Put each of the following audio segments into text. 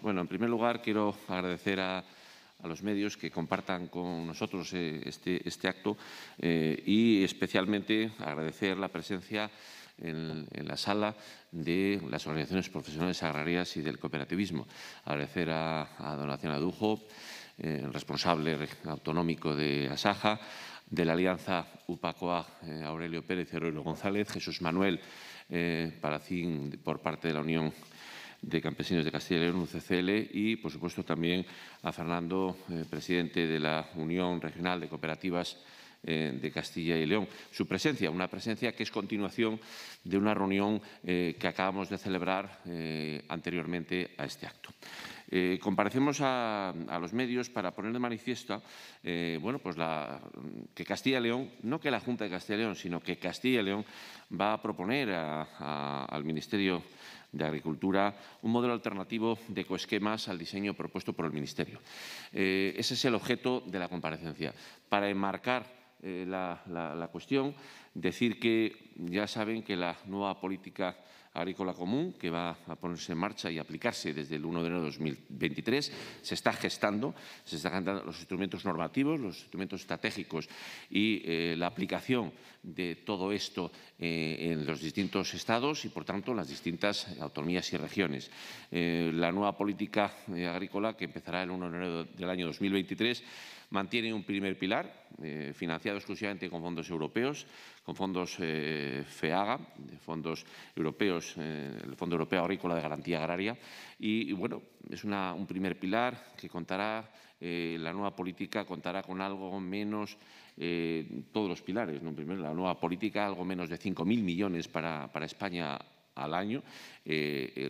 Bueno, en primer lugar quiero agradecer a, los medios que compartan con nosotros eh, este, este, acto eh, y especialmente agradecer la presencia en, la sala de las organizaciones profesionales agrarias y del cooperativismo. Agradecer a, Donación Adujo, eh, responsable autonómico de Asaja, de la Alianza UPACOA, Aurelio Pérez y González, Jesús Manuel Paracín por parte de la Unión Europea de Campesinos de Castilla y León, UCCL, y, por supuesto, también a Fernando, eh, presidente de la Unión Regional de Cooperativas eh, de Castilla y León. Su presencia, una presencia que es continuación de una reunión eh, que acabamos de celebrar anteriormente a este acto. comparecemos a, los medios para poner de manifiesto bueno, pues que Castilla y León, no que la Junta de Castilla y León, sino que Castilla y León va a proponer al Ministerio de Agricultura, un modelo alternativo de coesquemas al diseño propuesto por el Ministerio. Eh, ese es el objeto de la comparecencia. Para enmarcar eh, la, la cuestión, decir que ya saben que la nueva política agrícola común que va a ponerse en marcha y aplicarse desde el 1 de enero de 2023. Se está gestando, se están gestando los instrumentos normativos, los instrumentos estratégicos y eh, la aplicación de todo esto eh, en los distintos estados y, por tanto, en las distintas autonomías y regiones. Eh, la nueva política agrícola que empezará el 1 de enero del año 2023 Mantiene un primer pilar eh, financiado exclusivamente con fondos europeos, con fondos eh, FEAGA, fondos europeos, eh, el Fondo Europeo Agrícola de Garantía Agraria. Y, bueno, es un primer pilar que contará, la nueva política contará con algo menos, todos los pilares, ¿no? primero la nueva política, algo menos de 5.000 millones para, España al año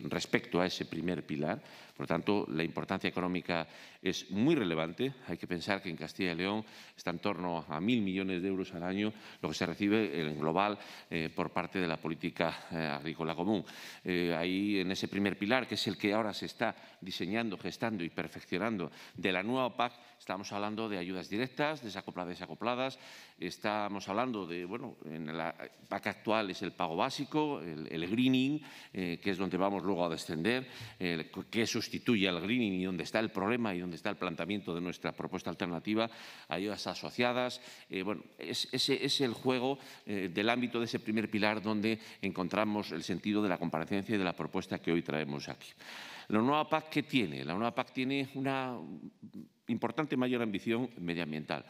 respecto a ese primer pilar, por lo tanto, la importancia económica es muy relevante. Hay que pensar que en Castilla y León está en torno a mil millones de euros al año lo que se recibe eh, en global eh, por parte de la política eh, agrícola común. ahí, en ese primer pilar, que es el que ahora se está diseñando, gestando y perfeccionando de la nueva PAC, estamos hablando de ayudas directas, desacopladas, desacopladas. Estamos hablando de, bueno, en la PAC actual es el pago básico, el, greening, que es donde vamos luego a descender, que es sustituye al greening y donde está el problema y donde está el planteamiento de nuestra propuesta alternativa, ayudas asociadas. Eh, bueno, es, ese es el juego eh, del ámbito de ese primer pilar donde encontramos el sentido de la comparecencia y de la propuesta que hoy traemos aquí. La nueva PAC, ¿qué tiene? La nueva PAC tiene una importante mayor ambición medioambiental.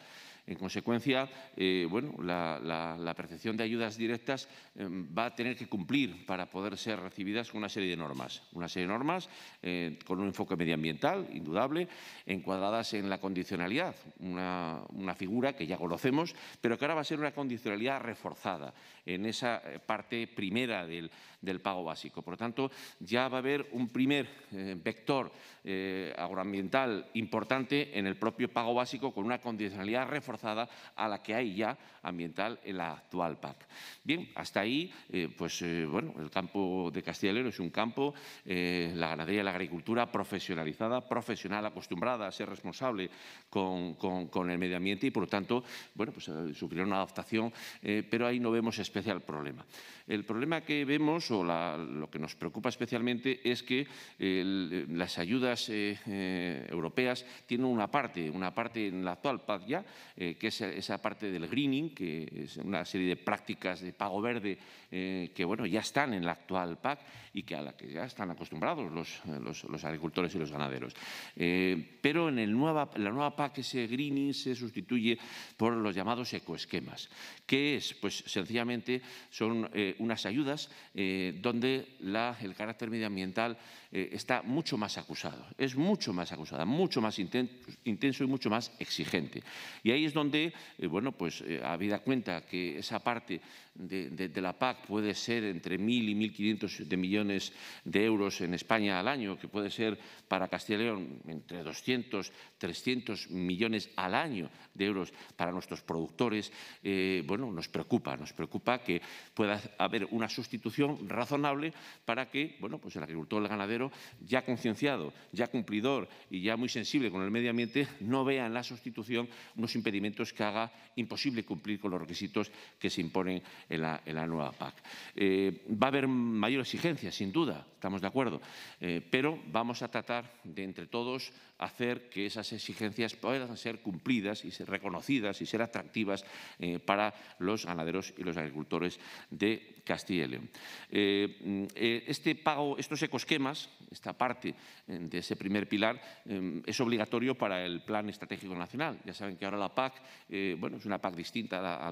En consecuencia, eh, bueno, la, percepción de ayudas directas eh, va a tener que cumplir para poder ser recibidas con una serie de normas. Una serie de normas eh, con un enfoque medioambiental, indudable, encuadradas en la condicionalidad, una, una, figura que ya conocemos, pero que ahora va a ser una condicionalidad reforzada en esa parte primera del, del pago básico. Por lo tanto, ya va a haber un primer eh, vector eh, agroambiental importante en el propio pago básico con una condicionalidad reforzada a la que hay ya ambiental en la actual PAC. Bien, hasta ahí, eh, pues bueno, el campo de Castilla es un campo, la ganadería y la agricultura profesionalizada, profesional, acostumbrada a ser responsable con, el medio ambiente y, por lo tanto, bueno, pues una adaptación, pero ahí no vemos especial problema. El problema que vemos o lo que nos preocupa especialmente es que las ayudas eh, eh, europeas tienen una parte, una parte en la actual PAC ya, eh, que es esa parte del greening, que es una serie de prácticas de pago verde que bueno, ya están en la actual PAC y que a la que ya están acostumbrados los, agricultores y los ganaderos. pero en el nueva, la nueva PAC ese greening se sustituye por los llamados ecoesquemas. que es? Pues sencillamente son unas ayudas eh, donde la, el carácter medioambiental eh, está mucho más acusado, es mucho más acusada, mucho más intenso y mucho más exigente. Y ahí es donde, eh, bueno, pues eh, habida cuenta que esa parte de, la PAC puede ser entre 1.000 y 1.500 de millones de euros en España al año, que puede ser para Castilla y León entre 200, 300 millones al año de euros para nuestros productores, bueno, nos preocupa, nos preocupa que pueda haber una sustitución razonable para que, bueno, pues el agricultor, el ganadero, pero ya concienciado, ya cumplidor y ya muy sensible con el medio ambiente no vea en la sustitución unos impedimentos que haga imposible cumplir con los requisitos que se imponen en la, nueva PAC. Eh, va a haber mayor exigencia, sin duda, estamos de acuerdo, eh, pero vamos a tratar de entre todos hacer que esas exigencias puedan ser cumplidas y ser reconocidas y ser atractivas eh, para los ganaderos y los agricultores de Castilla y León. Eh, mm, eh, este pago, estos ecosquemas, esta parte de ese primer pilar, es obligatorio para el Plan Estratégico Nacional. Ya saben que ahora la PAC, bueno, es una PAC distinta a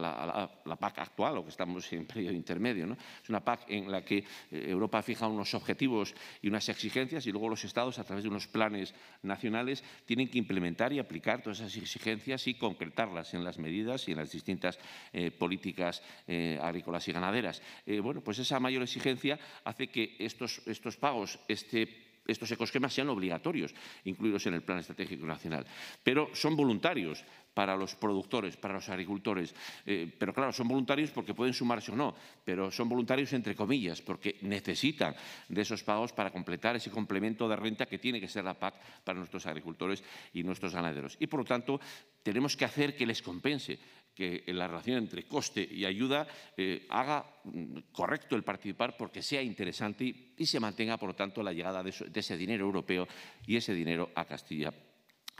la, PAC actual, o que estamos en periodo intermedio, ¿no? Es una PAC en la que Europa fija unos objetivos y unas exigencias y luego los Estados, a través de unos planes nacionales, tienen que implementar y aplicar todas esas exigencias y concretarlas en las medidas y en las distintas eh, políticas eh, agrícolas y ganaderas. Eh, bueno, pues esa mayor exigencia hace que estos, estos pagos, este, estos ecosquemas sean obligatorios, incluidos en el Plan Estratégico Nacional. Pero son voluntarios, para los productores, para los agricultores. Eh, pero claro, son voluntarios porque pueden sumarse o no, pero son voluntarios entre comillas, porque necesitan de esos pagos para completar ese complemento de renta que tiene que ser la PAC para nuestros agricultores y nuestros ganaderos. Y por lo tanto, tenemos que hacer que les compense que la relación entre coste y ayuda eh, haga mm, correcto el participar porque sea interesante y, se mantenga, por lo tanto, la llegada de ese dinero europeo y ese dinero a Castilla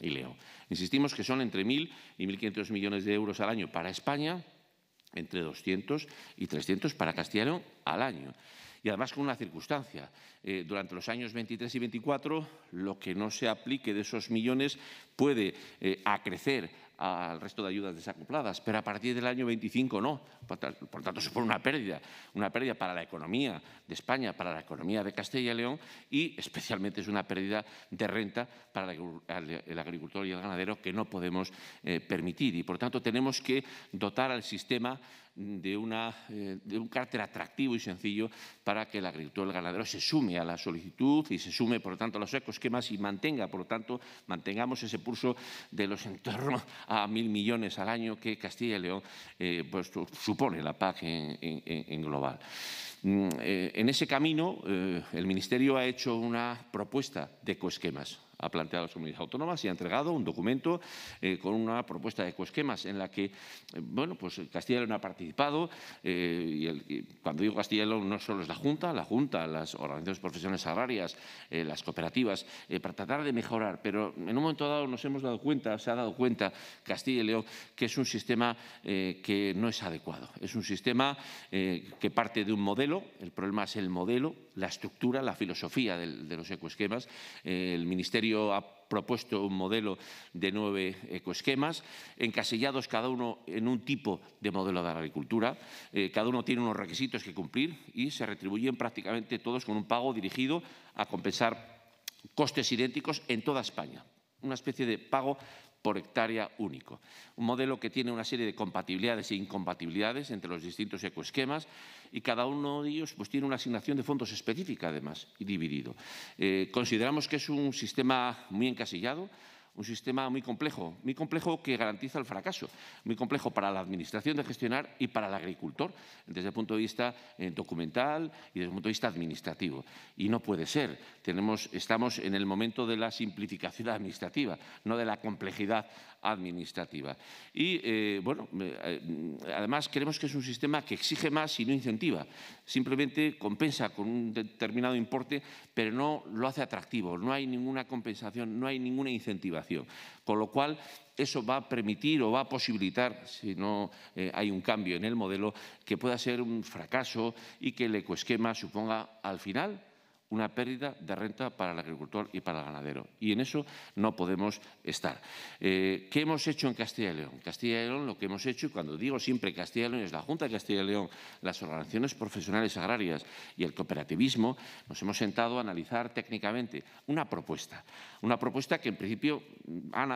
y leo. Insistimos que son entre 1.000 y 1.500 millones de euros al año para España, entre 200 y 300 para Castellano al año. Y además con una circunstancia. Eh, durante los años 23 y 24, lo que no se aplique de esos millones puede eh, acrecer al resto de ayudas desacopladas, pero a partir del año 25 no. Por tanto, supone una pérdida, una pérdida para la economía de España, para la economía de Castilla y León y especialmente es una pérdida de renta para el agricultor y el ganadero que no podemos eh, permitir. Y por tanto, tenemos que dotar al sistema de, eh, un carácter atractivo y sencillo para que el agricultor, y el ganadero, se sume a la solicitud y se sume, por lo tanto, a los ecosquemas y mantenga, por lo tanto, mantengamos ese pulso de los entornos a mil millones al año que Castilla y León eh, pues, supone la PAC en, global. Mm, eh, en ese camino, eh, el Ministerio ha hecho una propuesta de ecoesquemas ha planteado las comunidades autónomas y ha entregado un documento eh, con una propuesta de ecoesquemas en la que, eh, bueno, pues Castilla y León ha participado eh, y, cuando digo Castilla y León no solo es la Junta, la Junta, las organizaciones profesionales agrarias, las cooperativas, para tratar de mejorar, pero en un momento dado nos hemos dado cuenta, se ha dado cuenta Castilla y León que es un sistema que no es adecuado, es un sistema que parte de un modelo, el problema es el modelo, la estructura, la filosofía de, de los ecoesquemas, el Ministerio ha propuesto un modelo de nueve ecoesquemas, encasillados cada uno en un tipo de modelo de agricultura. Eh, cada uno tiene unos requisitos que cumplir y se retribuyen prácticamente todos con un pago dirigido a compensar costes idénticos en toda España. Una especie de pago por hectárea único. Un modelo que tiene una serie de compatibilidades e incompatibilidades entre los distintos ecoesquemas y cada uno de ellos pues, tiene una asignación de fondos específica, además, y dividido. Eh, consideramos que es un sistema muy encasillado un sistema muy complejo, muy complejo que garantiza el fracaso, muy complejo para la Administración de gestionar y para el agricultor, desde el punto de vista eh, documental y desde el punto de vista administrativo. Y no puede ser. Tenemos, estamos en el momento de la simplificación administrativa, no de la complejidad administrativa. Y eh, bueno, eh, eh, además creemos que es un sistema que exige más y no incentiva. Simplemente compensa con un determinado importe, pero no lo hace atractivo. No hay ninguna compensación, no hay ninguna incentivación. Con lo cual, eso va a permitir o va a posibilitar, si no hay un cambio en el modelo, que pueda ser un fracaso y que el ecoesquema suponga al final una pérdida de renta para el agricultor y para el ganadero. Y en eso no podemos estar. Eh, ¿Qué hemos hecho en Castilla y León? Castilla y León lo que hemos hecho, y cuando digo siempre Castilla y León, es la Junta de Castilla y León, las organizaciones profesionales agrarias y el cooperativismo, nos hemos sentado a analizar técnicamente una propuesta. Una propuesta que en principio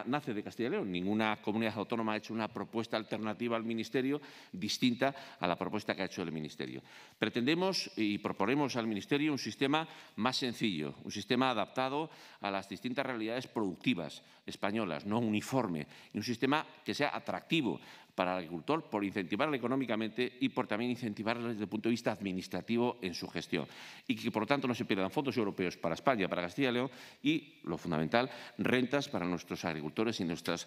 nace de Castilla y León. Ninguna comunidad autónoma ha hecho una propuesta alternativa al Ministerio distinta a la propuesta que ha hecho el Ministerio. Pretendemos y proponemos al Ministerio un sistema más sencillo, un sistema adaptado a las distintas realidades productivas españolas, no uniforme, y un sistema que sea atractivo para el agricultor, por incentivarlo económicamente y por también incentivarlo desde el punto de vista administrativo en su gestión. Y que, por lo tanto, no se pierdan fondos europeos para España, para Castilla y León y, lo fundamental, rentas para nuestros agricultores y nuestros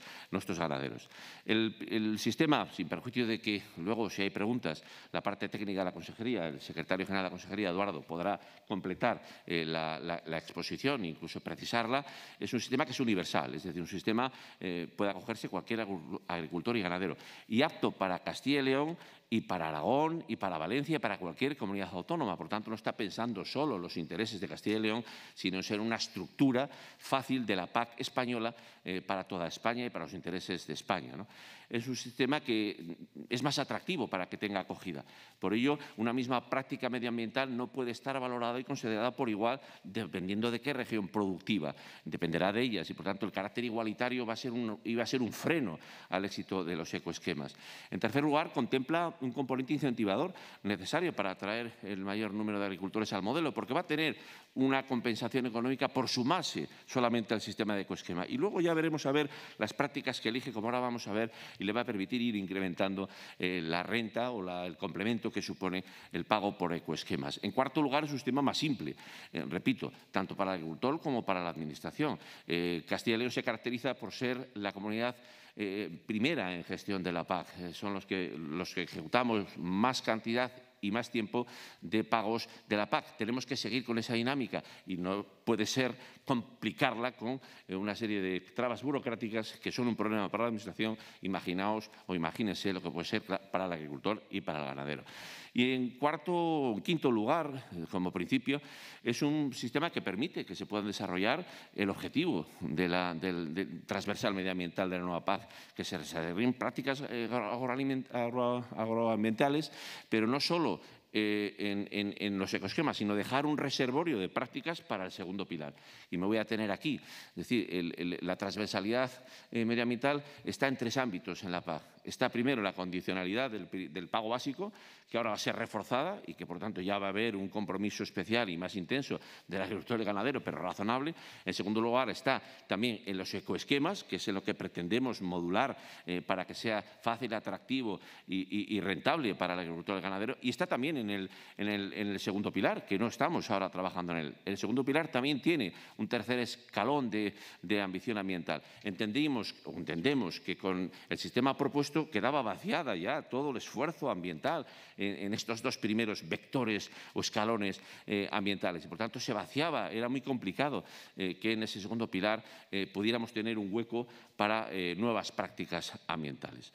ganaderos. El, sistema, sin perjuicio de que luego, si hay preguntas, la parte técnica de la consejería, el secretario general de la consejería, Eduardo, podrá completar eh, la, la, la, exposición, incluso precisarla, es un sistema que es universal, es decir, un sistema eh, puede acogerse cualquier agricultor y ganadero y apto para Castilla y León y para Aragón y para Valencia y para cualquier comunidad autónoma. Por tanto, no está pensando solo en los intereses de Castilla y León, sino en ser una estructura fácil de la PAC española eh, para toda España y para los intereses de España. ¿no? Es un sistema que es más atractivo para que tenga acogida. Por ello, una misma práctica medioambiental no puede estar valorada y considerada por igual dependiendo de qué región productiva. Dependerá de ellas y, por tanto, el carácter igualitario va a ser un, iba a ser un freno al éxito de los ecoesquemas. En tercer lugar, contempla un componente incentivador necesario para atraer el mayor número de agricultores al modelo, porque va a tener una compensación económica por sumarse solamente al sistema de ecoesquema. Y luego ya veremos a ver las prácticas que elige, como ahora vamos a ver, y le va a permitir ir incrementando eh, la renta o el complemento que supone el pago por ecoesquemas. En cuarto lugar, es un sistema más simple, eh, repito, tanto para el agricultor como para la Administración. Eh, Castilla y León se caracteriza por ser la comunidad eh, primera en gestión de la PAC. Eh, son los que, los que ejecutamos más cantidad y más tiempo de pagos de la PAC. Tenemos que seguir con esa dinámica y no puede ser complicarla con eh, una serie de trabas burocráticas que son un problema para la Administración, imaginaos o imagínense lo que puede ser para el agricultor y para el ganadero. Y en cuarto, o quinto lugar, eh, como principio, es un sistema que permite que se pueda desarrollar el objetivo del, transversal medioambiental de la nueva paz, que se desarrollen prácticas eh, agroambientales, pero no solo eh, en, los ecosquemas, sino dejar un reservorio de prácticas para el segundo pilar. Y me voy a tener aquí, es decir, la transversalidad eh, medioambiental está en tres ámbitos en la PAC está primero la condicionalidad del, pago básico, que ahora va a ser reforzada y que, por tanto, ya va a haber un compromiso especial y más intenso del agricultor y ganadero, pero razonable. En segundo lugar, está también en los ecoesquemas, que es en lo que pretendemos modular eh, para que sea fácil, atractivo y, rentable para el agricultor y ganadero. Y está también en el, en, el, segundo pilar, que no estamos ahora trabajando en él. El segundo pilar también tiene un tercer escalón de, ambición ambiental. Entendimos, entendemos que con el sistema propuesto quedaba vaciada ya todo el esfuerzo ambiental en, estos dos primeros vectores o escalones eh, ambientales. Y por tanto, se vaciaba, era muy complicado eh, que en ese segundo pilar eh, pudiéramos tener un hueco para nuevas prácticas ambientales.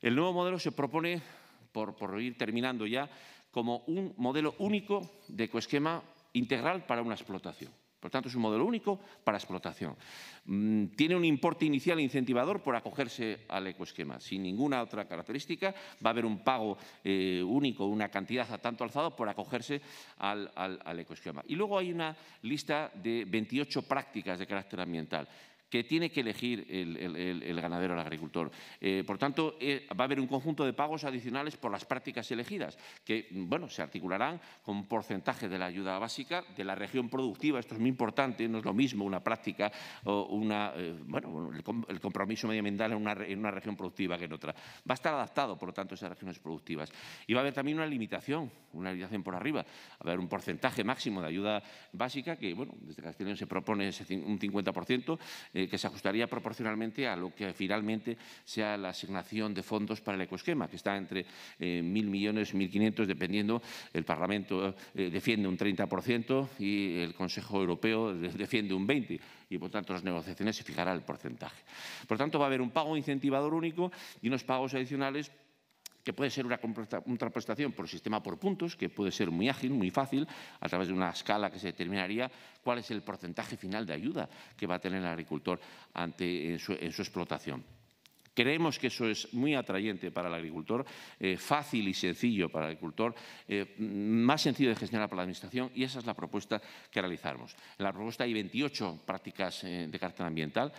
El nuevo modelo se propone, por, por ir terminando ya, como un modelo único de ecoesquema integral para una explotación. Por tanto, es un modelo único para explotación. Mm, tiene un importe inicial incentivador por acogerse al ecoesquema. Sin ninguna otra característica, va a haber un pago eh, único, una cantidad a tanto alzado por acogerse al, al ecoesquema. Y luego hay una lista de 28 prácticas de carácter ambiental que tiene que elegir el, el, el ganadero, el agricultor. Eh, por tanto, eh, va a haber un conjunto de pagos adicionales por las prácticas elegidas, que bueno, se articularán con un porcentaje de la ayuda básica de la región productiva. Esto es muy importante, no es lo mismo una práctica o una, eh, bueno, el, compromiso medioambiental en una, en una región productiva que en otra. Va a estar adaptado, por lo tanto, a esas regiones productivas. Y va a haber también una limitación, una limitación por arriba. Va a haber un porcentaje máximo de ayuda básica que, bueno, desde Castellón se propone un 50%. Eh, que se ajustaría proporcionalmente a lo que finalmente sea la asignación de fondos para el ecoesquema, que está entre eh, millones 1.000 millones, 1.500, dependiendo. El Parlamento eh, defiende un 30% y el Consejo Europeo defiende un 20% y por tanto las negociaciones se fijará el porcentaje. Por tanto, va a haber un pago incentivador único y unos pagos adicionales que puede ser una contraprestación por sistema por puntos, que puede ser muy ágil, muy fácil, a través de una escala que se determinaría cuál es el porcentaje final de ayuda que va a tener el agricultor ante, en, su, explotación. Creemos que eso es muy atrayente para el agricultor, eh, fácil y sencillo para el agricultor, eh, más sencillo de gestionar para la Administración y esa es la propuesta que realizamos. En la propuesta hay 28 prácticas eh, de carta ambiental.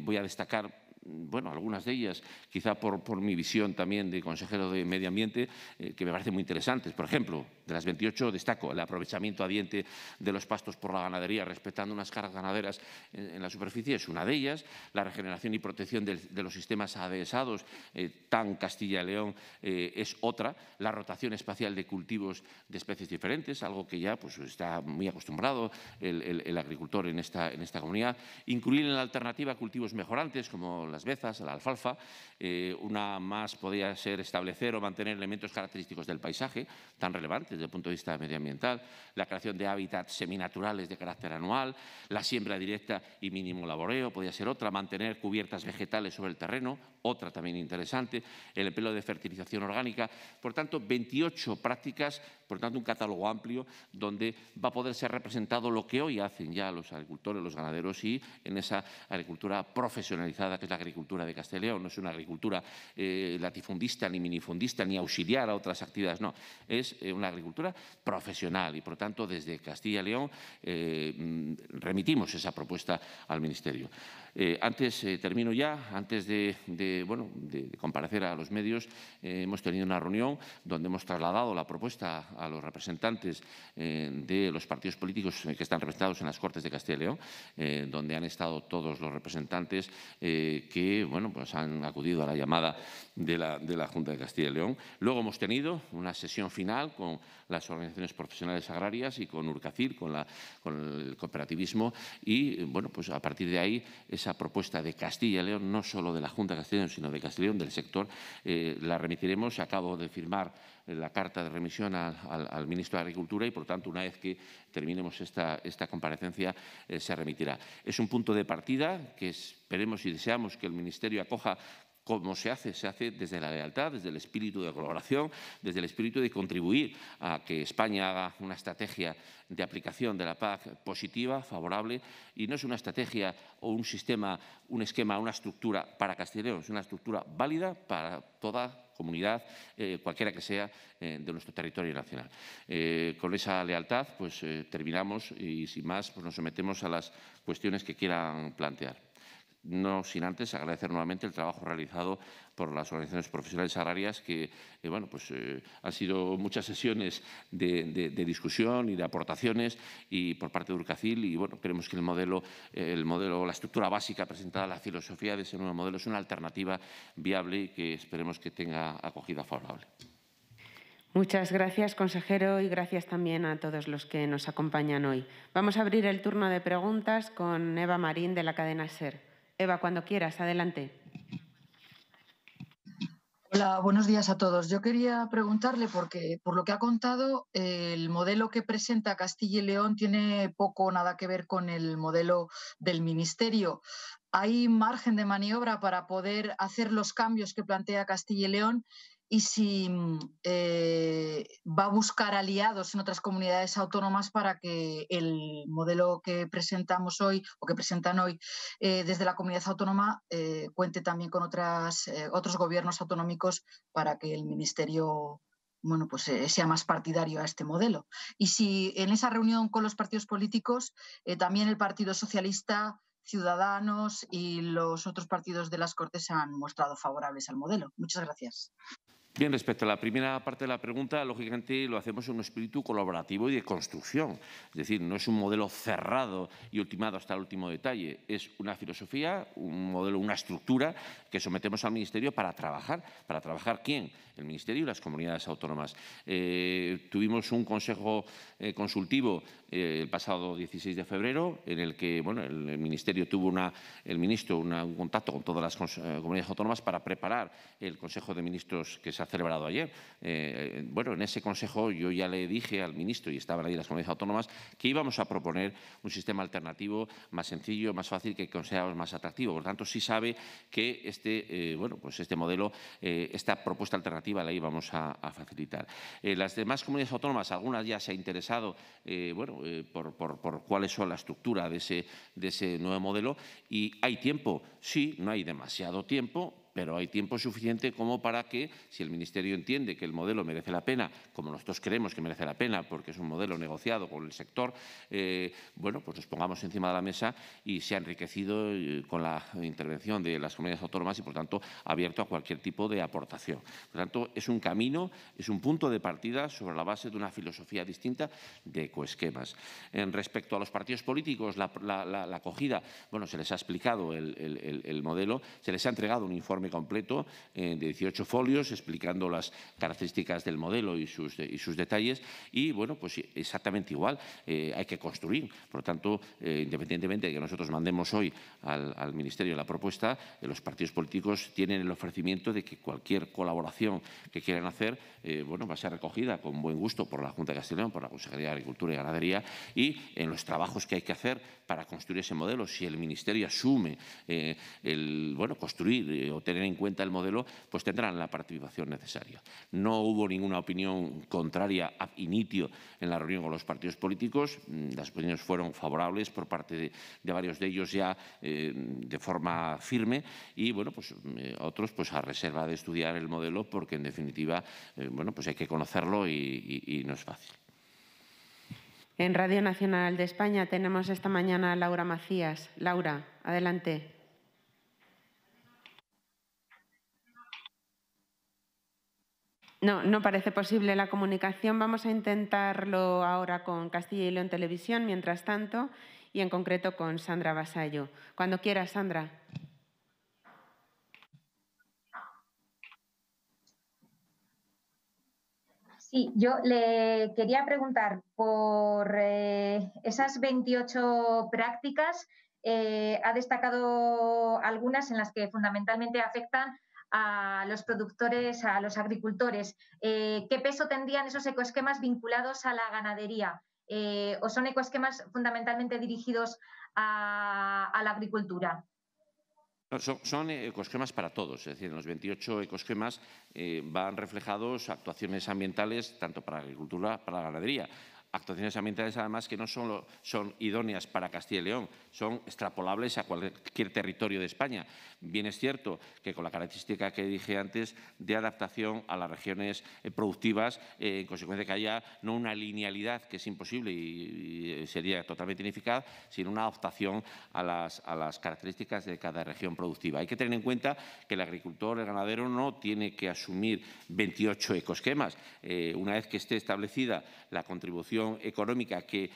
voy a destacar bueno, algunas de ellas, quizá por, mi visión también de consejero de medio ambiente, eh, que me parecen muy interesantes. Por ejemplo, de las 28 destaco el aprovechamiento a de los pastos por la ganadería, respetando unas cargas ganaderas en, la superficie, es una de ellas. La regeneración y protección de, los sistemas adhesados eh, tan Castilla y León, eh, es otra. La rotación espacial de cultivos de especies diferentes, algo que ya pues, está muy acostumbrado el, agricultor en esta, en esta comunidad. Incluir en la alternativa cultivos mejorantes, como las bezas, la alfalfa. Eh, una más podría ser establecer o mantener elementos característicos del paisaje, tan relevantes desde el punto de vista medioambiental, la creación de hábitats seminaturales de carácter anual, la siembra directa y mínimo laboreo, podría ser otra, mantener cubiertas vegetales sobre el terreno, otra también interesante, el empleo de fertilización orgánica. Por tanto, 28 prácticas por lo tanto, un catálogo amplio donde va a poder ser representado lo que hoy hacen ya los agricultores, los ganaderos y en esa agricultura profesionalizada que es la agricultura de Castilla y León. No es una agricultura eh, latifundista, ni minifundista, ni auxiliar a otras actividades, no. Es eh, una agricultura profesional y, por lo tanto, desde Castilla y León eh, mm, remitimos esa propuesta al Ministerio. Eh, antes, eh, termino ya, antes de, bueno, de, comparecer a los medios, eh, hemos tenido una reunión donde hemos trasladado la propuesta a los representantes de los partidos políticos que están representados en las Cortes de Castilla y León, donde han estado todos los representantes que bueno, pues han acudido a la llamada de la, de la Junta de Castilla y León. Luego hemos tenido una sesión final con las organizaciones profesionales agrarias y con Urcacil, con, la, con el cooperativismo. Y bueno, pues a partir de ahí, esa propuesta de Castilla y León, no solo de la Junta de Castilla y León, sino de Castilla León, del sector, eh, la remitiremos. Acabo de firmar la carta de remisión al, ministro de Agricultura y, por tanto, una vez que terminemos esta, esta comparecencia, eh, se remitirá. Es un punto de partida que esperemos y deseamos que el Ministerio acoja ¿Cómo se hace? Se hace desde la lealtad, desde el espíritu de colaboración, desde el espíritu de contribuir a que España haga una estrategia de aplicación de la PAC positiva, favorable, y no es una estrategia o un sistema, un esquema, una estructura para Castellón, es una estructura válida para toda comunidad, eh, cualquiera que sea, eh, de nuestro territorio nacional. Eh, con esa lealtad, pues terminamos y sin más, pues, nos sometemos a las cuestiones que quieran plantear. No sin antes agradecer nuevamente el trabajo realizado por las organizaciones profesionales agrarias, que eh, bueno, pues, eh, han sido muchas sesiones de, discusión y de aportaciones y por parte de Urcacil. Y bueno, creemos que el modelo, el modelo, la estructura básica presentada, la filosofía de ese nuevo modelo es una alternativa viable y que esperemos que tenga acogida favorable. Muchas gracias, consejero, y gracias también a todos los que nos acompañan hoy. Vamos a abrir el turno de preguntas con Eva Marín de la cadena SER. Eva, cuando quieras, adelante. Hola, buenos días a todos. Yo quería preguntarle, porque por lo que ha contado, el modelo que presenta Castilla y León tiene poco o nada que ver con el modelo del Ministerio. ¿Hay margen de maniobra para poder hacer los cambios que plantea Castilla y León y si mm, eh, va a buscar aliados en otras comunidades autónomas para que el modelo que presentamos hoy o que presentan hoy eh, desde la comunidad autónoma eh, cuente también con otras, otros gobiernos autonómicos para que el ministerio bueno, pues sea más partidario a este modelo. Y si en esa reunión con los partidos políticos también el Partido Socialista Ciudadanos y los otros partidos de las Cortes se han mostrado favorables al modelo. Muchas gracias. Bien, respecto a la primera parte de la pregunta, lógicamente lo hacemos en un espíritu colaborativo y de construcción. Es decir, no es un modelo cerrado y ultimado hasta el último detalle. Es una filosofía, un modelo, una estructura que sometemos al Ministerio para trabajar. ¿Para trabajar quién? el Ministerio y las comunidades autónomas. Eh, tuvimos un consejo eh, consultivo eh, el pasado 16 de febrero en el que bueno, el, Ministerio tuvo una, el ministro un contacto con todas las comunidades autónomas para preparar el Consejo de Ministros que se ha celebrado ayer. bueno, en ese consejo yo ya le dije al ministro y estaban ahí las comunidades autónomas que íbamos a proponer un sistema alternativo más sencillo, más fácil, que consideramos más atractivo. Por tanto, sí sabe que este, bueno, pues este modelo, esta propuesta alternativa la íbamos a, facilitar. Eh, las demás comunidades autónomas, algunas ya se han interesado eh, bueno, eh, por, por, por cuáles son la estructura de ese, de ese nuevo modelo y hay tiempo, sí, no hay demasiado tiempo, pero hay tiempo suficiente como para que, si el Ministerio entiende que el modelo merece la pena, como nosotros creemos que merece la pena, porque es un modelo negociado con el sector, eh, bueno, pues nos pongamos encima de la mesa y se ha enriquecido eh, con la intervención de las comunidades autónomas y, por tanto, abierto a cualquier tipo de aportación. Por tanto, es un camino, es un punto de partida sobre la base de una filosofía distinta de coesquemas. En respecto a los partidos políticos, la, acogida, bueno, se les ha explicado el modelo, se les ha entregado un informe completo eh, de 18 folios explicando las características del modelo y sus, y sus detalles. Y bueno, pues exactamente igual, eh, hay que construir. Por lo tanto, eh, independientemente de que nosotros mandemos hoy al, al Ministerio la propuesta, los partidos políticos tienen el ofrecimiento de que cualquier colaboración que quieran hacer, bueno, va a ser recogida con buen gusto por la Junta de Castellón, por la Consejería de Agricultura y Ganadería y en los trabajos que hay que hacer para construir ese modelo. Si el Ministerio asume el, bueno, construir o tener tener en cuenta el modelo, pues tendrán la participación necesaria. No hubo ninguna opinión contraria a inicio en la reunión con los partidos políticos. Mm, las opiniones fueron favorables por parte de, varios de ellos ya eh, de forma firme y, bueno, pues mm, otros pues a reserva de estudiar el modelo porque, en definitiva, eh, bueno, pues hay que conocerlo y no es fácil. En Radio Nacional de España tenemos esta mañana a Laura Macías. Laura, adelante. No, no parece posible la comunicación. Vamos a intentarlo ahora con Castilla y León Televisión, mientras tanto, y en concreto con Sandra Basayo. Cuando quieras, Sandra. Sí, yo le quería preguntar por eh, esas 28 prácticas. Eh, ha destacado algunas en las que fundamentalmente afectan a los productores, a los agricultores. Eh, ¿Qué peso tendrían esos ecoesquemas vinculados a la ganadería? Eh, ¿O son ecoesquemas fundamentalmente dirigidos a, la agricultura? son, son, ecosquemas para todos, es decir, en los 28 ecosquemas eh, van reflejados actuaciones ambientales tanto para la agricultura, para la ganadería. Actuaciones ambientales, además, que no solo son idóneas para Castilla y León, son extrapolables a cualquier territorio de España. Bien es cierto que con la característica que dije antes de adaptación a las regiones eh, productivas, eh, en consecuencia que haya no una linealidad que es imposible y, sería totalmente ineficaz, sino una adaptación a las, características de cada región productiva. Hay que tener en cuenta que el agricultor, el ganadero, no tiene que asumir 28 ecosquemas. Eh, una vez que esté establecida la contribución económica que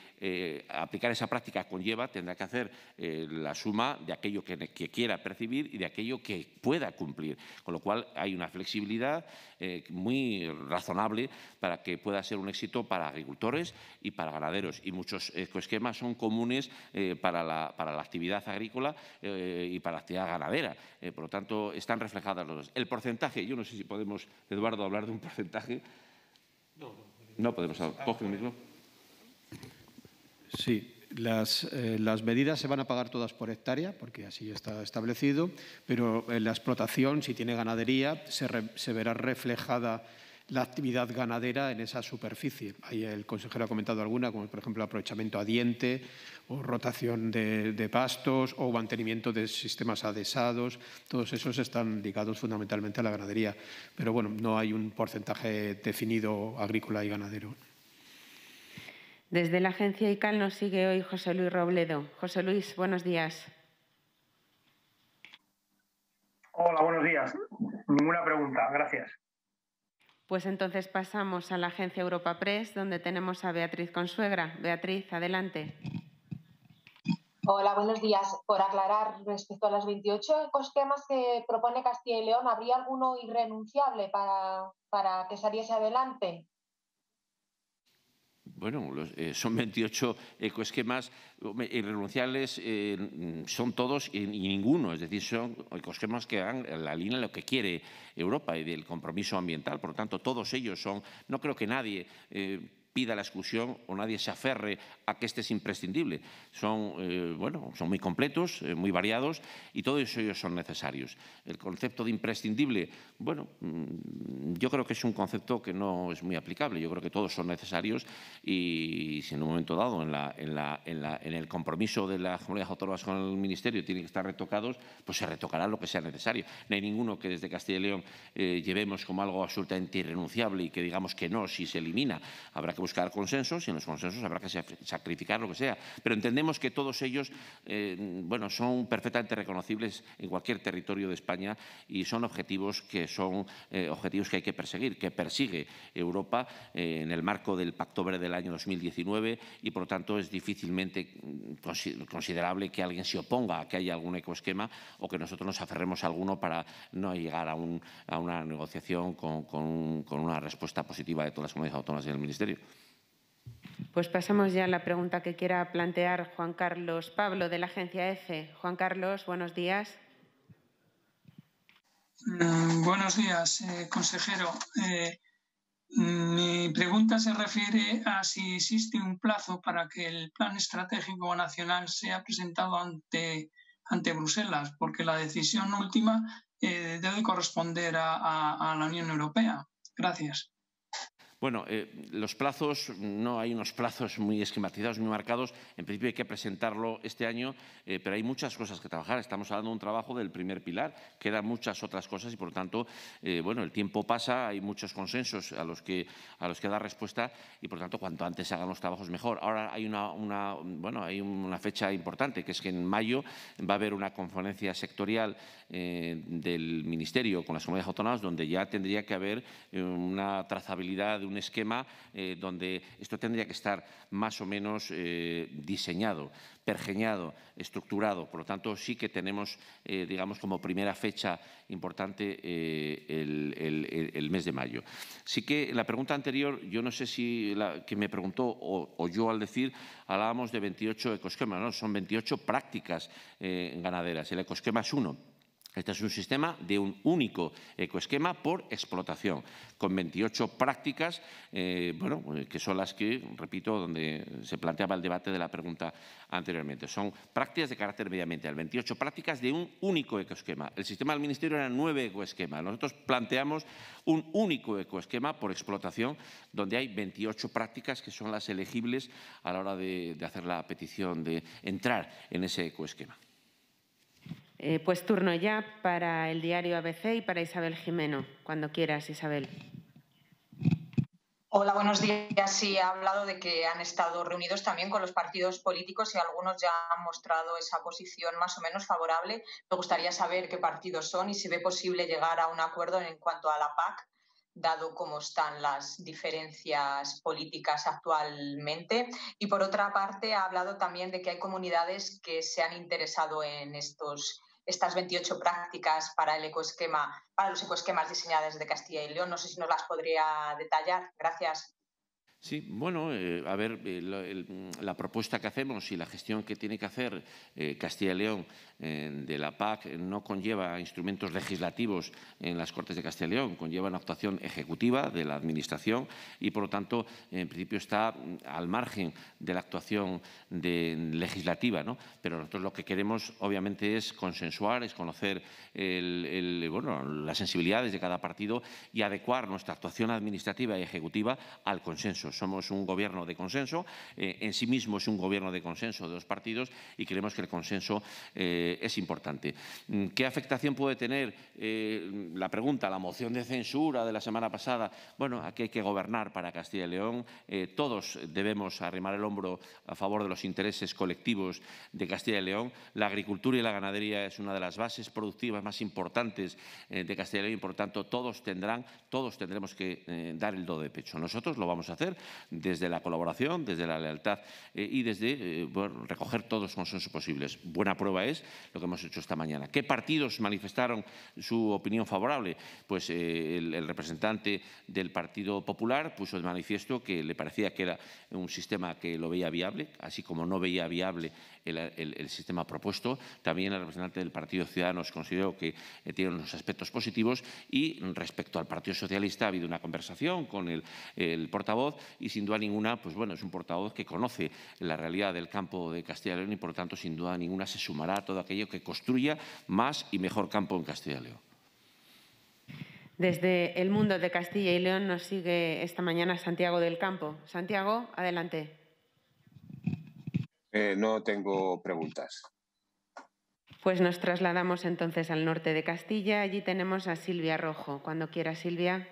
aplicar esa práctica conlleva, tendrá que hacer la suma de aquello que, que quiera percibir de aquello que pueda cumplir. Con lo cual hay una flexibilidad eh, muy razonable para que pueda ser un éxito para agricultores y para ganaderos. Y muchos esquemas son comunes eh, para, la, actividad agrícola eh, y para la actividad ganadera. por lo tanto, están reflejados los dos. El porcentaje, yo no sé si podemos, Eduardo, hablar de un porcentaje. No, no, podemos hablar. Ah, mismo. Sí, eh, las, medidas se van a pagar todas por hectárea, porque así está establecido, pero en eh, la explotación, si tiene ganadería, se, verá reflejada la actividad ganadera en esa superficie. el consejero ha comentado alguna, como por ejemplo aprovechamiento a diente o rotación de, de, pastos o mantenimiento de sistemas adhesados. Todos esos están ligados fundamentalmente a la ganadería. Pero bueno, no hay un porcentaje definido agrícola y ganadero. Desde la agencia ICAL nos sigue hoy José Luis Robledo. José Luis, buenos días. Hola, buenos días. Ninguna pregunta, gracias. Pues entonces pasamos a la agencia Europa Press, donde tenemos a Beatriz Consuegra. Beatriz, adelante. Hola, buenos días. Por aclarar, respecto a los 28 temas que propone Castilla y León, ¿habría alguno irrenunciable para, para que saliese adelante? bueno, eh, son 28 ecoesquemas irrenunciables, eh, son todos y ninguno, es decir, son ecoesquemas que dan la línea de lo que quiere Europa y del compromiso ambiental, por lo tanto, todos ellos son, no creo que nadie eh, pida la exclusión o nadie se aferre a que este es imprescindible. Son, eh, bueno, son muy completos, eh, muy variados y todos ellos son necesarios. El concepto de imprescindible, bueno, mm, yo creo que es un concepto que no es muy aplicable. Yo creo que todos son necesarios y, si en un momento dado en, la, en, la, en, la, en el compromiso de las comunidades autónomas con el Ministerio tienen que estar retocados, pues se retocará lo que sea necesario. No hay ninguno que desde Castilla y León eh, llevemos como algo absolutamente irrenunciable y que digamos que no si se elimina. Habrá que buscar consensos y en los consensos habrá que sacrificar lo que sea. Pero entendemos que todos ellos eh, bueno, son perfectamente reconocibles en cualquier territorio de España y son objetivos que son eh, objetivos que hay que perseguir, que persigue Europa eh, en el marco del Pacto Verde del año 2019 y por lo tanto es difícilmente mm, considerable que alguien se oponga a que haya algún ecoesquema o que nosotros nos aferremos a alguno para no llegar a, una negociación con, con una respuesta positiva de todas las comunidades autónomas del Ministerio. Pues pasamos ya a la pregunta que quiera plantear Juan Carlos Pablo de la agencia EFE. Juan Carlos, buenos días. Mm, buenos días, eh, consejero. Eh, mi pregunta se refiere a si existe un plazo para que el Plan Estratégico Nacional sea presentado ante, ante Bruselas, porque la decisión última eh, debe corresponder a la Unión Europea. Gracias. Bueno, eh, los plazos, no hay unos plazos muy esquematizados, muy marcados. En principio hay que presentarlo este año, eh, pero hay muchas cosas que trabajar. Estamos hablando de un trabajo del primer pilar, quedan muchas otras cosas y, por lo tanto, eh, bueno, el tiempo pasa, hay muchos consensos a los que, a los que dar respuesta y, por lo tanto, cuanto antes hagamos hagan los trabajos, mejor. Ahora hay una, una, bueno, hay una fecha importante, que es que en mayo va a haber una conferencia sectorial del Ministerio con las comunidades autónomas, donde ya tendría que haber una trazabilidad un esquema eh, donde esto tendría que estar más o menos eh, diseñado, pergeñado, estructurado. Por lo tanto, sí que tenemos, eh, digamos, como primera fecha importante el, mes de mayo. Sí que la pregunta anterior, yo no sé si la que me preguntó o, yo al decir, hablábamos de 28 ecosquemas, ¿no? Son 28 prácticas ganaderas. El ecosquema es uno este es un sistema de un único ecoesquema por explotación, con 28 prácticas, eh, bueno, pues, que son las que, repito, donde se planteaba el debate de la pregunta anteriormente. Son prácticas de carácter medioambiental, 28 prácticas de un único ecoesquema. El sistema del Ministerio era nueve ecoesquemas. Nosotros planteamos un único ecoesquema por explotación, donde hay 28 prácticas que son las elegibles a la hora de hacer la petición de entrar en ese ecoesquema. Eh, pues turno ya para el diario ABC y para Isabel Jimeno. Cuando quieras, Isabel. Hola, buenos días. Sí, ha hablado de que han estado reunidos también con los partidos políticos y algunos ya han mostrado esa posición más o menos favorable. Me gustaría saber qué partidos son y si ve posible llegar a un acuerdo en cuanto a la PAC, dado cómo están las diferencias políticas actualmente. Y por otra parte, ha hablado también de que hay comunidades que se han interesado en estos estas 28 prácticas para el ecoesquema, para los ecoesquemas diseñados de Castilla y León. No sé si nos las podría detallar. Gracias. Sí, bueno, eh, a ver, eh, mm, la, propuesta que hacemos y la gestión que tiene que hacer eh, Castilla y León de la PAC no conlleva instrumentos legislativos en las Cortes de Castilla y León, conlleva una actuación ejecutiva de la Administración y, por lo tanto, en principio está mm, al margen de la actuación mm, legislativa. ¿no? Pero nosotros lo que queremos, obviamente, es consensuar, es conocer las sensibilidades de cada partido y adecuar nuestra actuación administrativa y ejecutiva al consenso somos un gobierno de consenso, eh, en sí mismo es un gobierno de consenso de los partidos y creemos que el consenso eh, es importante. Mm, ¿Qué afectación puede tener eh, la pregunta, la moción de censura de la semana pasada? Bueno, aquí hay que gobernar para Castilla y León. todos debemos arrimar el hombro a favor de los intereses colectivos de Castilla y León. La agricultura y la ganadería es una de las bases productivas más importantes de Castilla y León y, por tanto, todos tendrán, todos tendremos que dar el do de pecho. Nosotros lo vamos a hacer desde la colaboración, desde la lealtad eh, y desde eh, recoger todos los consensos posibles. Buena prueba es lo que hemos hecho esta mañana. ¿Qué partidos manifestaron su opinión favorable? Pues eh, el, el, representante del Partido Popular puso de manifiesto que le parecía que era un sistema que lo veía viable, así como no veía viable el, sistema propuesto. También el representante del Partido Ciudadanos consideró que eh, tiene unos aspectos positivos y respecto al Partido Socialista ha habido una conversación con el, portavoz y sin duda ninguna, pues bueno, es un portavoz que conoce la realidad del campo de Castilla y León y por lo tanto sin duda ninguna se sumará a todo aquello que construya más y mejor campo en Castilla y León. Desde el mundo de Castilla y León nos sigue esta mañana Santiago del Campo. Santiago, adelante. Eh, no tengo preguntas. Pues nos trasladamos entonces al norte de Castilla. Allí tenemos a Silvia Rojo. Cuando quiera, Silvia.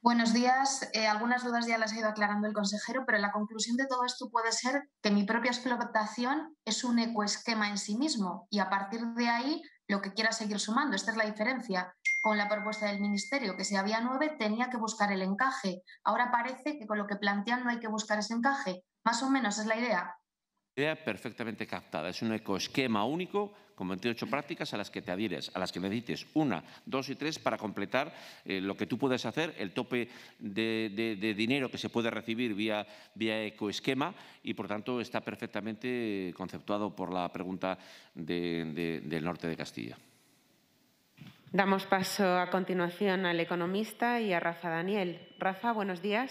Buenos días. Eh, algunas dudas ya las ha ido aclarando el consejero, pero la conclusión de todo esto puede ser que mi propia explotación es un ecoesquema en sí mismo y a partir de ahí lo que quiera seguir sumando. Esta es la diferencia con la propuesta del Ministerio, que si había nueve tenía que buscar el encaje. Ahora parece que con lo que plantean no hay que buscar ese encaje, más o menos es la idea. Idea perfectamente captada. Es un ecoesquema único con 28 prácticas a las que te adhieres, a las que necesites una, dos y tres para completar eh, lo que tú puedes hacer, el tope de, dinero que se puede recibir vía, vía ecoesquema y, por tanto, está perfectamente conceptuado por la pregunta del norte de Castilla. Damos paso a continuación al economista y a Rafa Daniel. Rafa, buenos días.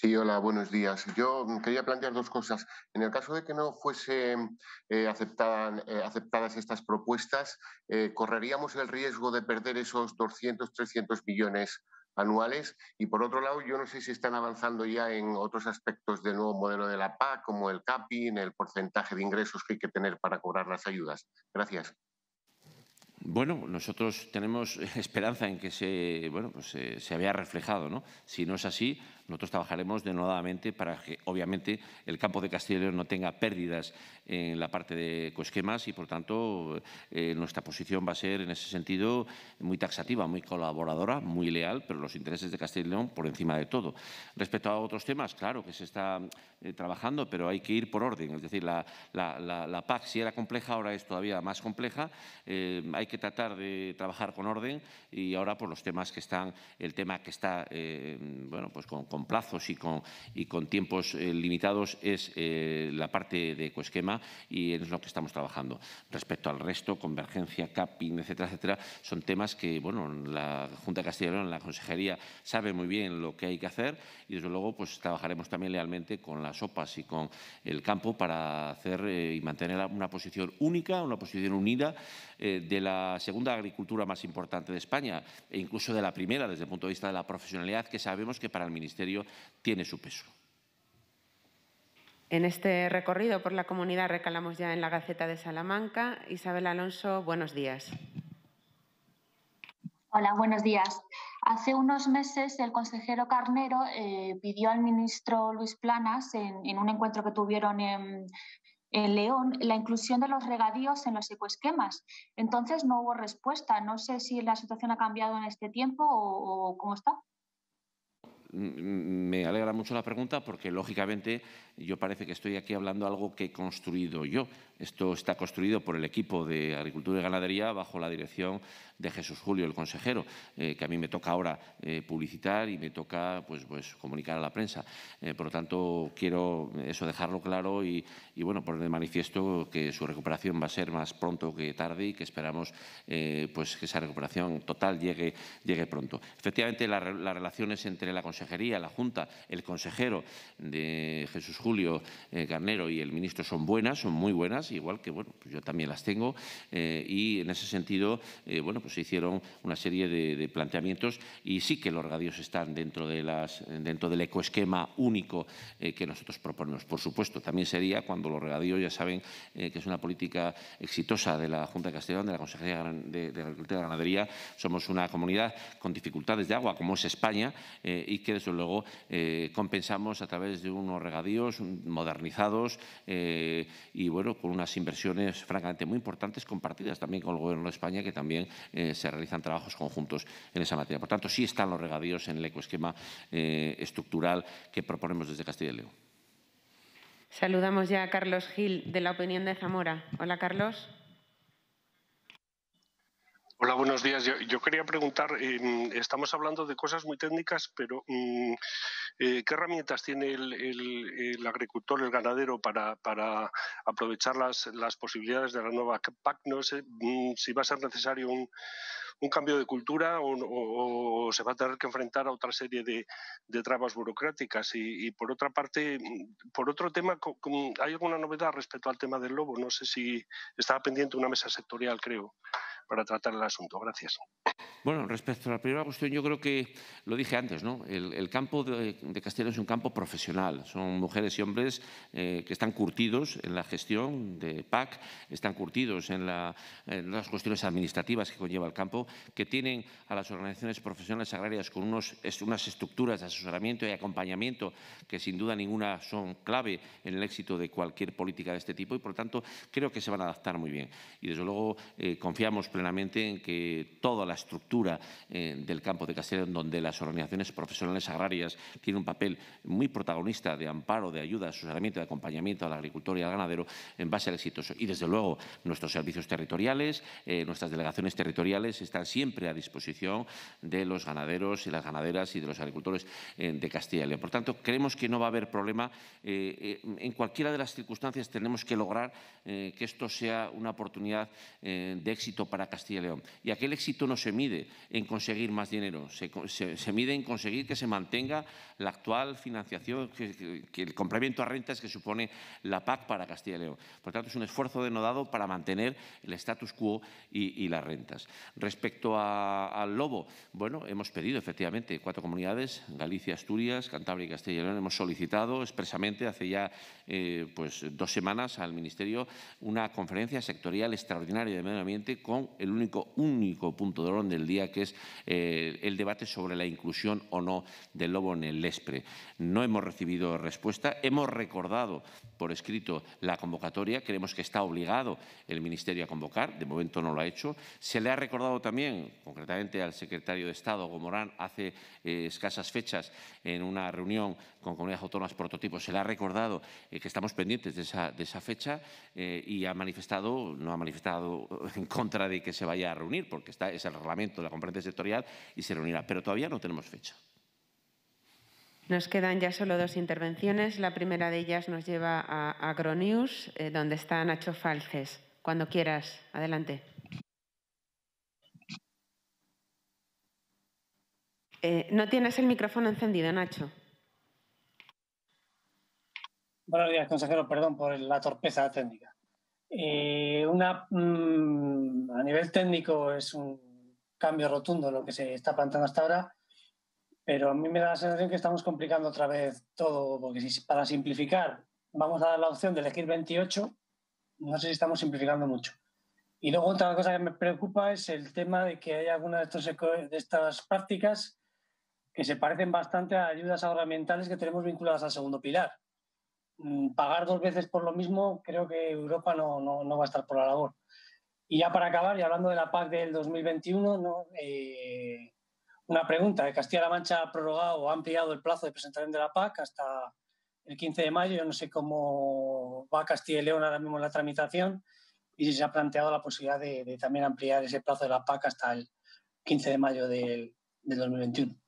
Sí, hola, buenos días. Yo mm, quería plantear dos cosas. En el caso de que no fuesen eh, eh, aceptadas, estas propuestas, eh, ¿correríamos el riesgo de perder esos 200, 300 millones anuales? Y por otro lado, yo no sé si están avanzando ya en otros aspectos del nuevo modelo de la PAC, como el capping, el porcentaje de ingresos que hay que tener para cobrar las ayudas. Gracias. Bueno, nosotros tenemos esperanza en que se, bueno, pues, se, había reflejado. ¿no? Si no es así, nosotros trabajaremos denodadamente para que, obviamente, el campo de Castilla y León no tenga pérdidas en la parte de coesquemas y, por tanto, eh, nuestra posición va a ser, en ese sentido, muy taxativa, muy colaboradora, muy leal, pero los intereses de Castilla y León por encima de todo. Respecto a otros temas, claro que se está eh, trabajando, pero hay que ir por orden. Es decir, la, PAC, si era compleja, ahora es todavía más compleja. Eh, hay que tratar de trabajar con orden y ahora por los temas que están, el tema que está, bueno, pues con plazos y con, y con tiempos eh, limitados es eh, la parte de ecoesquema y es lo que estamos trabajando. Respecto al resto, convergencia, capping, etcétera, etcétera, son temas que bueno, la Junta de Castilla y León, la Consejería sabe muy bien lo que hay que hacer y desde luego pues trabajaremos también lealmente con las OPAs y con el campo para hacer eh, y mantener una posición única, una posición unida de la segunda agricultura más importante de España e incluso de la primera desde el punto de vista de la profesionalidad que sabemos que para el Ministerio tiene su peso. En este recorrido por la comunidad recalamos ya en la Gaceta de Salamanca. Isabel Alonso, buenos días. Hola, buenos días. Hace unos meses el consejero Carnero eh, pidió al ministro Luis Planas, en, un encuentro que tuvieron en, en León la inclusión de los regadíos en los ecoesquemas. Entonces no hubo respuesta. No sé si la situación ha cambiado en este tiempo o cómo está me alegra mucho la pregunta porque, lógicamente, yo parece que estoy aquí hablando algo que he construido yo. Esto está construido por el equipo de Agricultura y Ganadería bajo la dirección de Jesús Julio, el consejero, eh, que a mí me toca ahora eh, publicitar y me toca pues, pues, comunicar a la prensa. Eh, por lo tanto, quiero eso dejarlo claro y, bueno, poner de manifiesto que su recuperación va a ser más pronto que tarde y que esperamos pues, que esa recuperación total llegue, llegue pronto. Efectivamente, las relaciones entre la Consejería la Junta, el consejero de Jesús Julio eh, Garnero Carnero y el ministro son buenas, son muy buenas, igual que bueno, pues yo también las tengo. Eh, y en ese sentido, eh, bueno, pues se hicieron una serie de, planteamientos y sí que los regadíos están dentro, de las, dentro del ecoesquema único que nosotros proponemos. Por supuesto, también sería cuando los regadíos, ya saben que es una política exitosa de la Junta de Castellón, de la Consejería de, Agricultura y Ganadería, somos una comunidad con dificultades de agua, como es España, y que que desde luego eh, compensamos a través de unos regadíos modernizados eh, y bueno, con unas inversiones francamente muy importantes compartidas también con el Gobierno de España que también eh, se realizan trabajos conjuntos en esa materia. Por tanto, sí están los regadíos en el ecoesquema estructural que proponemos desde Castilla y León. Saludamos ya a Carlos Gil de la Opinión de Zamora. Hola, Carlos. Hola, buenos días. Yo, quería preguntar, em, estamos hablando de cosas muy técnicas, pero mm, eh, ¿qué herramientas tiene el, agricultor, el ganadero para, para aprovechar las, posibilidades de la nueva PAC? No sé mm, si va a ser necesario un, un cambio de cultura o, se va a tener que enfrentar a otra serie de, trabas burocráticas. Y, por otra parte, mm, por otro tema, ¿hay alguna novedad respecto al tema del lobo? No sé si estaba pendiente una mesa sectorial, creo, para tratar el asunto. Gracias. Bueno, respecto a la primera cuestión, yo creo que lo dije antes, ¿no? El, campo de, de Castellón es un campo profesional. Son mujeres y hombres eh, que están curtidos en la gestión de PAC, están curtidos en las cuestiones administrativas que conlleva el campo que tienen a las organizaciones profesionales agrarias con unos, unas estructuras de asesoramiento y acompañamiento que sin duda ninguna son clave en el éxito de cualquier política de este tipo y por tanto creo que se van a adaptar muy bien. Y desde luego eh, confiamos plenamente en que toda la estructura eh, del campo de Castellón, donde las organizaciones profesionales agrarias tienen un papel muy protagonista de amparo, de ayuda, asesoramiento, de acompañamiento al agricultor y al ganadero, en base al exitoso. Y desde luego nuestros servicios territoriales, eh, nuestras delegaciones territoriales están siempre a disposición de los ganaderos y las ganaderas y de los agricultores eh, de Castilla y León. Por tanto, creemos que no va a haber problema. Eh, eh, en cualquiera de las circunstancias tenemos que lograr que esto sea una oportunidad de éxito para Castilla y León. Y aquel éxito no se mide en conseguir más dinero, se, mide en conseguir que se mantenga la actual financiación, el complemento a rentas que supone la PAC para Castilla y León. Por tanto, es un esfuerzo denodado para mantener el status quo y, y las rentas. Respecto al lobo, bueno, hemos pedido efectivamente cuatro comunidades, Galicia, Asturias, Cantabria y Castilla y León, hemos solicitado expresamente hace ya eh, pues, dos semanas al Ministerio una conferencia sectorial extraordinaria de medio ambiente con el único, único punto de orden del día que es eh, el debate sobre la inclusión o no del lobo en el ESPRE. No hemos recibido respuesta, hemos recordado por escrito la convocatoria, creemos que está obligado el Ministerio a convocar, de momento no lo ha hecho, se le ha recordado también concretamente al secretario de Estado, Gomorán, hace eh, escasas fechas en una reunión con comunidades autónomas prototipos, se le ha recordado eh, que estamos pendientes de esa, fecha eh, y ha manifestado, no ha manifestado en contra de que se vaya a reunir, porque está, es el reglamento de la competencia sectorial y se reunirá, pero todavía no tenemos fecha. Nos quedan ya solo dos intervenciones. La primera de ellas nos lleva a Agronews, donde está Nacho Falces. Cuando quieras, adelante. Eh, no tienes el micrófono encendido, Nacho. Buenos días, consejero. Perdón por la torpeza técnica. Eh, una, mm, a nivel técnico es un cambio rotundo lo que se está planteando hasta ahora, pero a mí me da la sensación que estamos complicando otra vez todo, porque si para simplificar vamos a dar la opción de elegir 28, no sé si estamos simplificando mucho. Y luego otra cosa que me preocupa es el tema de que hay alguna de, de estas prácticas que se parecen bastante a ayudas agroambientales que tenemos vinculadas al segundo pilar. Mm, pagar dos veces por lo mismo, creo que Europa no, va a estar por la labor. Y ya para acabar, y hablando de la PAC del 2021, eh, una pregunta. Castilla-La Mancha ha prorrogado o ha ampliado el plazo de presentación de la PAC hasta el 15 de mayo. Yo no sé cómo va Castilla y León ahora mismo en la tramitación y si se ha planteado la posibilidad de, también ampliar ese plazo de la PAC hasta el 15 de mayo del, del 2021.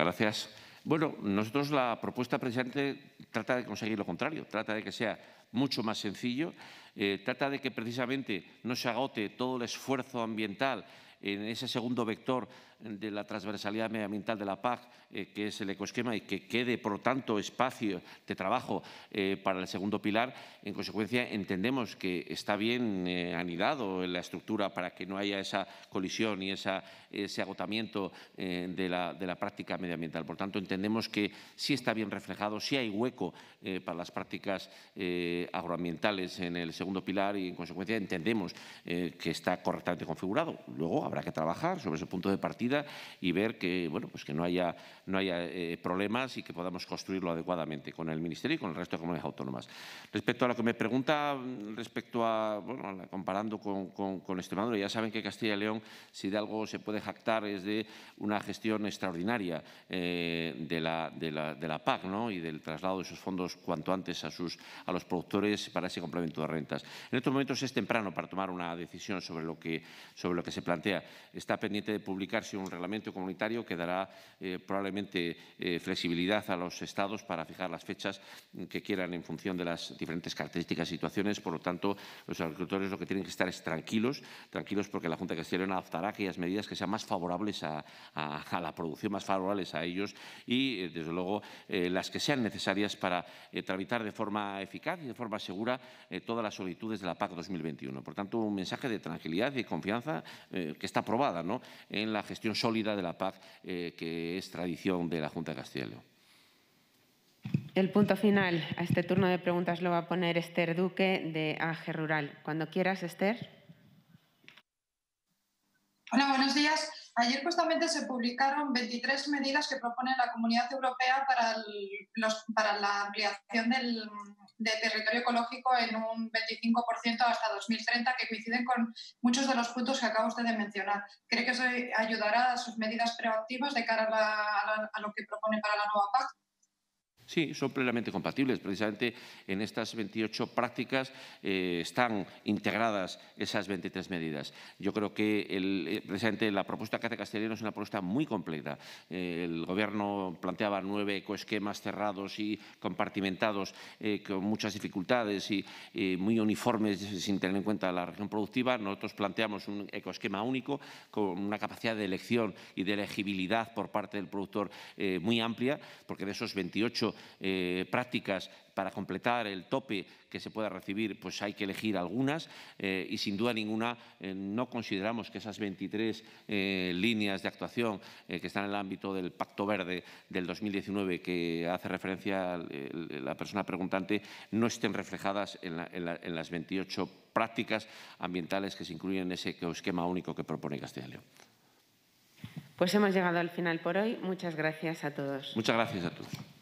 Gracias. Bueno, nosotros la propuesta precisamente trata de conseguir lo contrario, trata de que sea mucho más sencillo, eh, trata de que precisamente no se agote todo el esfuerzo ambiental en ese segundo vector de la transversalidad medioambiental de la PAC, eh, que es el ecoesquema, y que quede, por lo tanto, espacio de trabajo eh, para el segundo pilar. En consecuencia, entendemos que está bien eh, anidado en la estructura para que no haya esa colisión y ese agotamiento de la, de, la, práctica medioambiental. Por tanto, entendemos que sí está bien reflejado, sí hay hueco para las prácticas agroambientales en el segundo pilar y, en consecuencia, entendemos que está correctamente configurado. Luego habrá que trabajar sobre ese punto de partida y ver que, bueno, pues que no haya, no haya eh, problemas y que podamos construirlo adecuadamente con el Ministerio y con el resto de comunidades autónomas. Respecto a lo que me pregunta, mm, respecto a, bueno, comparando con, con, con Extremadura, ya saben que Castilla y León, si de algo se puede jactar, es de una gestión extraordinaria eh, de, la, de, la, de, la, PAC ¿no? y del traslado de esos fondos cuanto antes a, sus, a los productores para ese complemento de rentas. En estos momentos es temprano para tomar una decisión sobre lo que, sobre lo que se plantea. Está pendiente de publicarse un reglamento comunitario que dará eh, probablemente eh, flexibilidad a los Estados para fijar las fechas que quieran en función de las diferentes características y situaciones. Por lo tanto, los agricultores lo que tienen que estar es tranquilos, tranquilos porque la Junta de Castilla adoptará aquellas medidas que sean más favorables a, la producción, más favorables a ellos y, eh, desde luego, las que sean necesarias para tramitar de forma eficaz y de forma segura todas las solicitudes de la PAC 2021. Por tanto, un mensaje de tranquilidad y confianza que está aprobada ¿no? en la gestión sólida de la PAC, eh, que es tradición de la Junta de Castilla El punto final a este turno de preguntas lo va a poner Esther Duque de AG Rural. Cuando quieras, Esther. Hola, buenos días. Ayer justamente se publicaron 23 medidas que propone la Comunidad Europea para, la ampliación del, territorio ecológico en un 25% hasta 2030, que coinciden con muchos de los puntos que acaba usted de mencionar. ¿Cree que eso ayudará a sus medidas proactivas de cara a, a lo que propone para la nueva PAC? Sí, son plenamente compatibles. Precisamente en estas 28 prácticas eh, están integradas esas 23 medidas. Yo creo que el, eh, precisamente la propuesta que hace Castellano es una propuesta muy completa. Eh, el Gobierno planteaba nueve ecoesquemas cerrados y compartimentados con muchas dificultades y muy uniformes sin tener en cuenta la región productiva. Nosotros planteamos un ecoesquema único con una capacidad de elección y de elegibilidad por parte del productor muy amplia, porque de esos 28 eh, prácticas para completar el tope que se pueda recibir, pues hay que elegir algunas eh, y sin duda ninguna eh, no consideramos que esas 23 líneas de actuación que están en el ámbito del Pacto Verde del 2019 que hace referencia la persona preguntante no estén reflejadas en, las 28 prácticas ambientales que se incluyen en ese esquema único que propone Castilla León. Pues hemos llegado al final por hoy. Muchas gracias a todos. Muchas gracias a todos.